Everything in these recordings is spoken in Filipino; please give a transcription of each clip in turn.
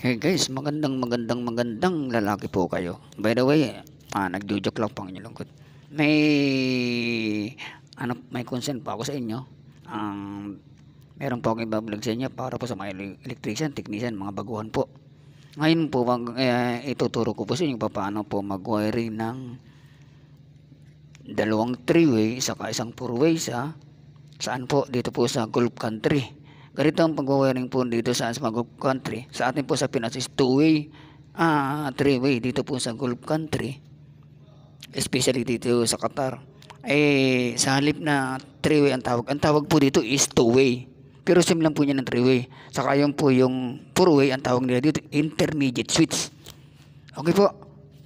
Hey guys, magandang magandang magandang lalaki po kayo. By the way, ah, nagjujok lang pang inyong May ano, may concern pa ako sa inyo. Ang um, meron po akong ibablog sa inyo para po sa mga electrician, technician, mga baguhan po. Ngayon po, mag, eh, ituturo ko po sa inyo paano po mag-wiring ng dalawang three-way, saka isang four-way sa saan po? Dito po sa Gulf Country Ganito ang pagwawiring po dito sa Gulf country. Sa atin po sa Pinas is two-way, ah, three-way dito po sa Gulf country. Especially dito sa Qatar. Eh, sa halip na three-way ang tawag. Ang tawag po dito is two-way. Pero sim lang po niya ng three-way. Saka yung po yung four-way ang tawag nila dito, intermediate switch. Okay po.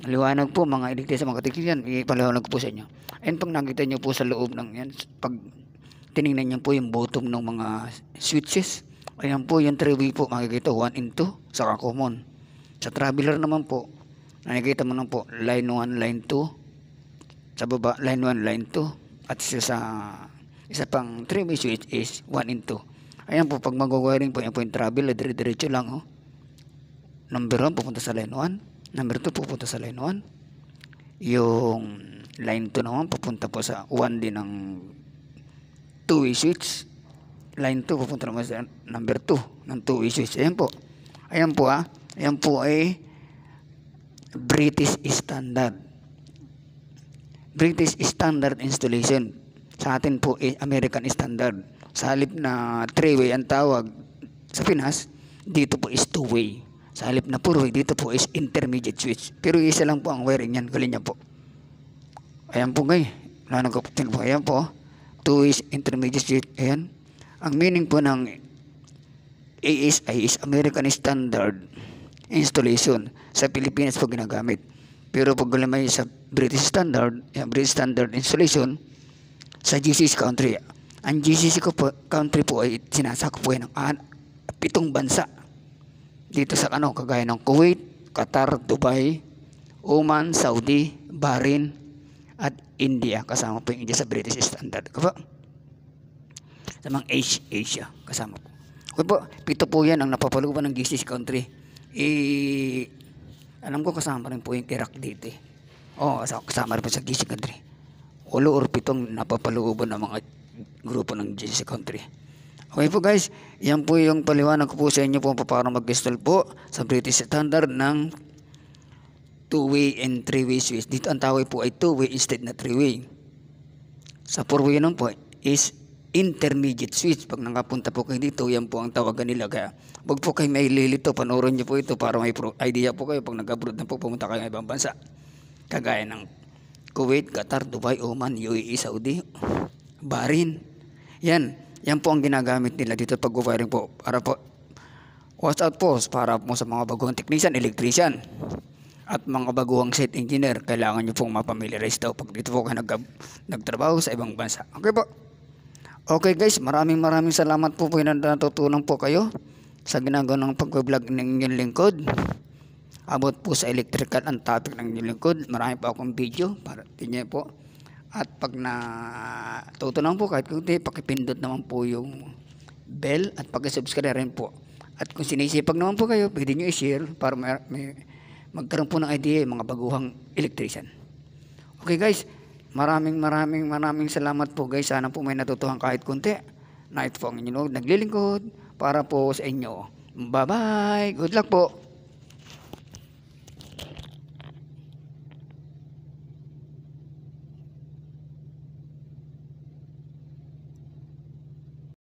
Liwanag po mga iligtas sa mga katikilan. Ipaliwanag ko po sa inyo. And pag nakita niyo po sa loob ng yan, pag tiningnan niyo po yung bottom ng mga switches. Ayan po, yung 3 way po, makikita 1 and 2, saka common. Sa traveler naman po, nakikita mo naman po, line 1, line 2, sa baba, line 1, line 2, at isa sa isa pang 3 way switch is 1 and 2. Ayan po, pag mag-wiring po, yan po yung traveler, dire-diretso lang, oh. Number 1, pupunta sa line 1. Number 2, pupunta sa line 1. Yung line 2 naman, pupunta po sa 1 din ng two switch. Line 2, pupunta naman sa number 2 ng two switch. Ayan po. Ayan po ha. Ah. Ayan po ay British Standard. British Standard Installation. Sa atin po ay American Standard. Sa halip na three-way ang tawag sa Pinas, dito po is two-way. Sa halip na four-way, dito po is intermediate switch. Pero isa lang po ang wiring yan. Galing niya po. Ayan po ngayon. Wala nang po. Ayan po two is intermediate. Ayan. Ang meaning po ng ASI is American Standard Installation. Sa Pilipinas po ginagamit. Pero pag gulamay sa British Standard, ayan, British Standard Installation, sa GCC country. Ang GCC po, country po ay sinasakop po ng ah, pitong bansa. Dito sa ano, kagaya ng Kuwait, Qatar, Dubai, Oman, Saudi, Bahrain, at India. Kasama po yung India sa British Standard. Ko po. Sa mga Asia, kasama po. Ko po, pito po yan ang napapalagupan ng GCC country. I, alam ko kasama rin po yung Iraq dito. Eh. Oo, oh, kasama rin po sa GCC country. Walo or pitong napapaluuban ng mga grupo ng GCC country. Okay po guys, yan po yung paliwanag ko po sa inyo po paano mag-install po sa British Standard ng two-way and three-way switch. Dito ang tawag po ay two-way instead na three-way. Sa four-way naman po is intermediate switch. Pag nakapunta po kayo dito, yan po ang tawag nila. Kaya wag po kayo may lilito, panoorin niyo po ito para may idea po kayo pag nag-abroad na po pumunta kayo ng ibang bansa. Kagaya ng Kuwait, Qatar, Dubai, Oman, UAE, Saudi, Bahrain. Yan, yan po ang ginagamit nila dito pag wiring po para po watch out po para po sa mga bagong technician, electrician at mga baguhang site engineer, kailangan nyo pong mapamilarize daw pag dito po kayo nag nagtrabaho sa ibang bansa. Okay po. Okay guys, maraming maraming salamat po po na natutunan po kayo sa ginagawa ng pag-vlog ng inyong lingkod. Abot po sa electrical ang topic ng inyong lingkod. Marami pa akong video para tinyo po. At pag natutunan po kahit kundi, pakipindot naman po yung bell at pag-subscribe rin po. At kung sinisipag naman po kayo, pwede nyo i-share para may, may magkaroon po ng idea mga baguhang electrician. Okay guys, maraming maraming maraming salamat po guys. Sana po may natutuhan kahit konti. Night po ang inyong naglilingkod para po sa inyo. Bye-bye. Good luck po.